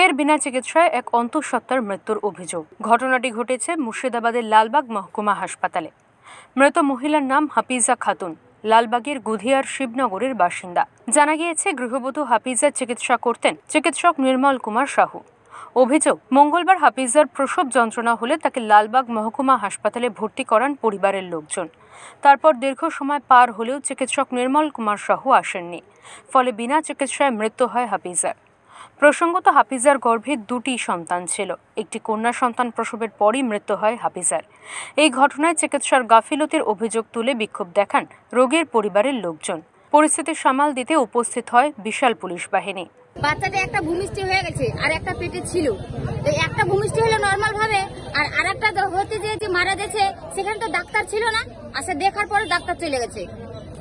ফের বিনা চিকিৎসায় এক অন্তঃসত্ত্বার মৃত্যুর অভিযোগ ঘটনাটি ঘটেছে মুর্শিদাবাদের লালবাগ মহকুমা হাসপাতালে মৃত মহিলার নাম হাফিজা খাতুন লালবাগের গুধিয়ার শিবনগরের বাসিন্দা জানা গিয়েছে গৃহবধূ হাফিজার চিকিৎসা করতেন চিকিৎসক নির্মল কুমার সাহু অভিযোগ মঙ্গলবার হাফিজার প্রসব যন্ত্রণা হলে তাকে লালবাগ মহকুমা হাসপাতালে ভর্তি করান পরিবারের লোকজন তারপর দীর্ঘ সময় পার হলেও চিকিৎসক নির্মল কুমার সাহু আসেননি ফলে বিনা চিকিৎসায় মৃত্যু হয় হাফিজার প্রসঙ্গত হাফিজার গর্ভে দুটি সন্তান ছিল একটি কন্যা সন্তান প্রসবের পরই মৃত্যু হয় হাফিজার এই ঘটনায় চিকিৎসার গাফিলতির অভিযোগ তুলে বিক্ষোভ দেখান রোগীর পরিবারের লোকজন পরিস্থিতি সামাল দিতে উপস্থিত হয় বিশাল পুলিশ বাহিনী বাচ্চাটা একটা ভূমিষ্ঠ হয়ে গেছে আর একটা পেটে ছিল একটা ভূমিষ্ঠ হলো নর্মাল ভাবে আর আর একটা হতে যে মারা গেছে সেখানে তো ডাক্তার ছিল না আসে দেখার পরে ডাক্তার চলে গেছে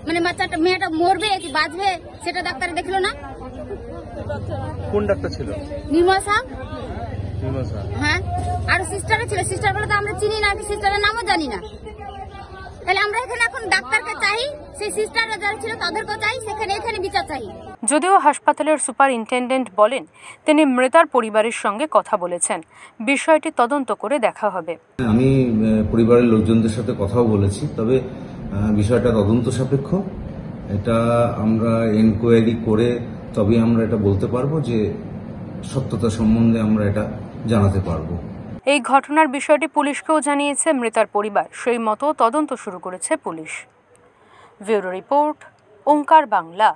মানে বাচ্চাটা মেয়েটা মরবে কি বাঁচবে সেটা ডাক্তার দেখলো না কোন ডাক্তার ছিল নির্মল সাহ হ্যাঁ আর সিস্টার ছিল সিস্টার বলে তো আমরা চিনি না সিস্টারের নামও জানি না তাহলে আমরা এখানে এখন ডাক্তারকে চাই সেই সিস্টাররা যারা ছিল তাদেরকে চাই সেখানে এখানে বিচার চাই যদিও হাসপাতালের সুপারিনটেন্ডেন্ট বলেন তিনি মৃতার পরিবারের সঙ্গে কথা বলেছেন বিষয়টি তদন্ত করে দেখা হবে আমি পরিবারের লোকজনদের সাথে কথাও বলেছি তবে বিষয়টা তদন্ত সাপেক্ষ এটা আমরা এনকোয়ারি করে তবে আমরা এটা বলতে পারবো যে সত্যতা সম্বন্ধে আমরা এটা জানাতে পারবো এই ঘটনার বিষয়টি পুলিশকেও জানিয়েছে মৃতার পরিবার সেই মতো তদন্ত শুরু করেছে police bureau report Onkar Bangla